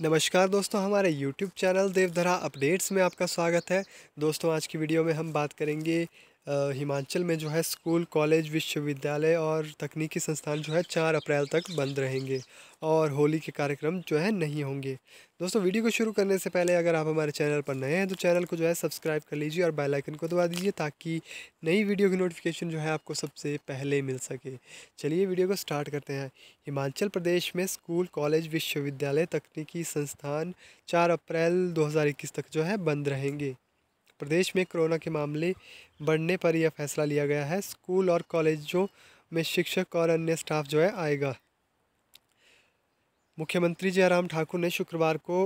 नमस्कार दोस्तों हमारे YouTube चैनल देवधरा अपडेट्स में आपका स्वागत है दोस्तों आज की वीडियो में हम बात करेंगे हिमाचल में जो है स्कूल कॉलेज विश्वविद्यालय और तकनीकी संस्थान जो है चार अप्रैल तक बंद रहेंगे और होली के कार्यक्रम जो है नहीं होंगे दोस्तों वीडियो को शुरू करने से पहले अगर आप हमारे चैनल पर नए हैं तो चैनल को जो है सब्सक्राइब कर लीजिए और बेल आइकन को दबा दीजिए ताकि नई वीडियो की नोटिफिकेशन जो है आपको सबसे पहले मिल सके चलिए वीडियो को स्टार्ट करते हैं हिमाचल प्रदेश में स्कूल कॉलेज विश्वविद्यालय तकनीकी संस्थान चार अप्रैल दो तक जो है बंद रहेंगे प्रदेश में कोरोना के मामले बढ़ने पर यह फैसला लिया गया है स्कूल और कॉलेजों में शिक्षक और अन्य स्टाफ जो है आएगा मुख्यमंत्री जयराम ठाकुर ने शुक्रवार को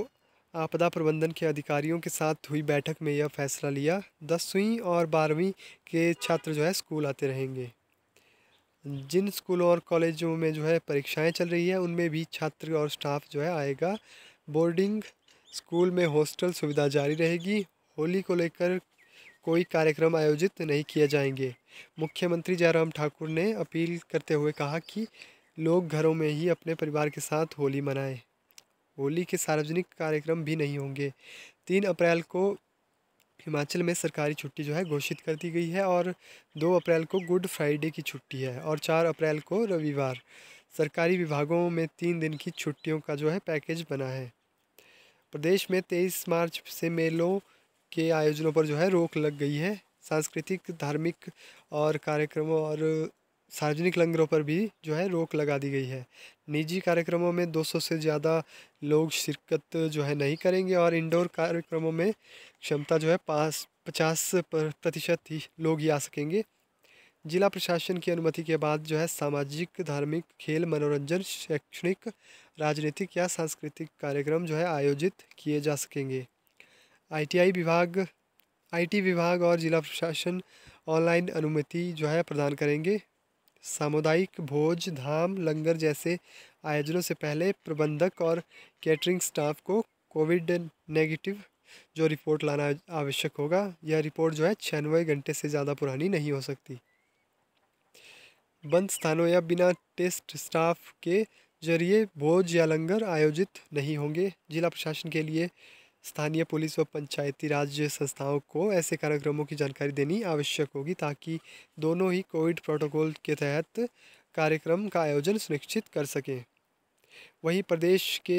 आपदा प्रबंधन के अधिकारियों के साथ हुई बैठक में यह फैसला लिया दसवीं और बारहवीं के छात्र जो है स्कूल आते रहेंगे जिन स्कूलों और कॉलेजों में जो है परीक्षाएं चल रही है उनमें भी छात्र और स्टाफ जो है आएगा बोर्डिंग स्कूल में हॉस्टल सुविधा जारी रहेगी होली को लेकर कोई कार्यक्रम आयोजित नहीं किए जाएंगे मुख्यमंत्री जयराम ठाकुर ने अपील करते हुए कहा कि लोग घरों में ही अपने परिवार के साथ होली मनाएं होली के सार्वजनिक कार्यक्रम भी नहीं होंगे तीन अप्रैल को हिमाचल में सरकारी छुट्टी जो है घोषित कर दी गई है और दो अप्रैल को गुड फ्राइडे की छुट्टी है और चार अप्रैल को रविवार सरकारी विभागों में तीन दिन की छुट्टियों का जो है पैकेज बना है प्रदेश में तेईस मार्च से मेलों के आयोजनों पर जो है रोक लग गई है सांस्कृतिक धार्मिक और कार्यक्रमों और सार्वजनिक लंगरों पर भी जो है रोक लगा दी गई है निजी कार्यक्रमों में 200 से ज़्यादा लोग शिरकत जो है नहीं करेंगे और इंडोर कार्यक्रमों में क्षमता जो है पाँच पचास प्रतिशत ही लोग ही आ सकेंगे जिला प्रशासन की अनुमति के बाद जो है सामाजिक धार्मिक खेल मनोरंजन शैक्षणिक राजनीतिक या सांस्कृतिक कार्यक्रम जो है आयोजित किए जा सकेंगे आईटीआई विभाग आईटी विभाग और ज़िला प्रशासन ऑनलाइन अनुमति जो है प्रदान करेंगे सामुदायिक भोज धाम लंगर जैसे आयोजनों से पहले प्रबंधक और कैटरिंग स्टाफ को कोविड नेगेटिव जो रिपोर्ट लाना आवश्यक होगा यह रिपोर्ट जो है छियानवे घंटे से ज़्यादा पुरानी नहीं हो सकती बंद स्थानों या बिना टेस्ट स्टाफ के जरिए भोज या लंगर आयोजित नहीं होंगे जिला प्रशासन के लिए स्थानीय पुलिस व पंचायती राज संस्थाओं को ऐसे कार्यक्रमों की जानकारी देनी आवश्यक होगी ताकि दोनों ही कोविड प्रोटोकॉल के तहत कार्यक्रम का आयोजन सुनिश्चित कर सकें वहीं प्रदेश के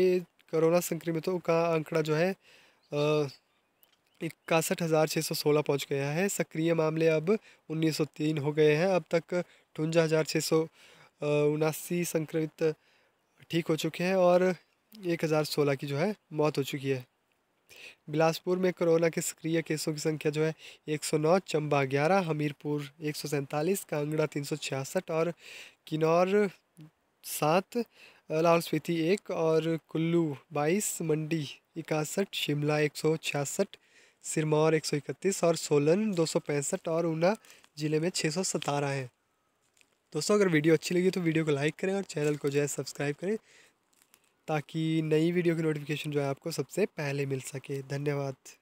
कोरोना संक्रमितों का आंकड़ा जो है इक्यासठ हज़ार छः सौ सोलह पहुँच गया है सक्रिय मामले अब उन्नीस सौ तीन हो गए हैं अब तक अठवंजा हज़ार छः सौ उनासी संक्रमित ठीक हो चुके हैं और एक हज़ार सोलह की जो है मौत हो चुकी है बिलासपुर में कोरोना के सक्रिय केसों की संख्या जो है 109, चंबा 11, हमीरपुर एक सौ सैंतालीस कांगड़ा तीन सौ छियासठ और किन्नौर सात लाहौल स्पीति एक और कुल्लू बाईस मंडी इकसठ शिमला एक सौ छियासठ सिरमौर एक सौ इकतीस और सोलन दो सौ पैंसठ और ऊना ज़िले में छः सौ सतारह हैं दोस्तों अगर वीडियो अच्छी लगी तो वीडियो को लाइक करें और चैनल को जो है सब्सक्राइब करें ताकि नई वीडियो की नोटिफिकेशन जो है आपको सबसे पहले मिल सके धन्यवाद